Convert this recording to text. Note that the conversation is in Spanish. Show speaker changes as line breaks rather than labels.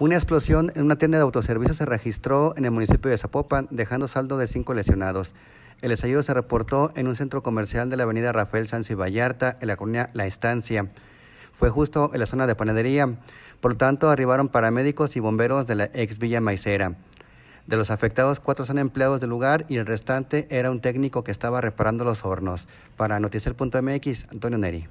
Una explosión en una tienda de autoservicio se registró en el municipio de Zapopan, dejando saldo de cinco lesionados. El desayuno se reportó en un centro comercial de la avenida Rafael Sánchez y Vallarta, en la colonia La Estancia. Fue justo en la zona de panadería. Por lo tanto, arribaron paramédicos y bomberos de la ex Villa Maicera. De los afectados, cuatro son empleados del lugar y el restante era un técnico que estaba reparando los hornos. Para MX, Antonio Neri.